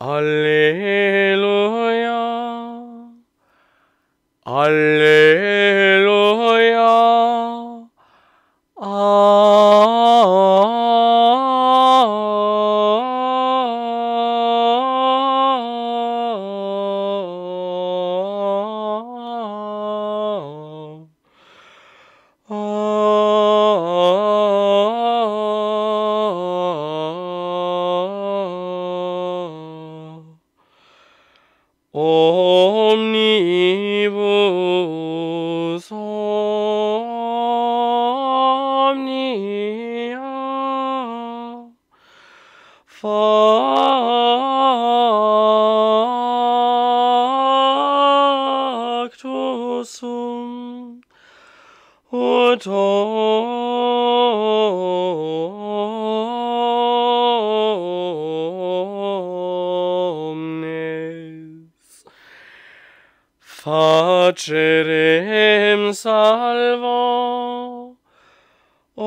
Alleluia. Alleluia. omnibus omnia factus sum ut facerem salvo. Oh, oh,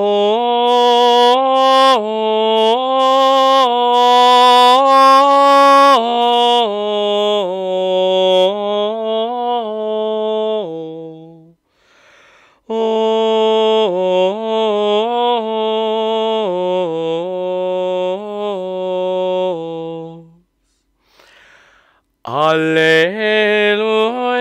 oh, oh, oh. Hallelujah.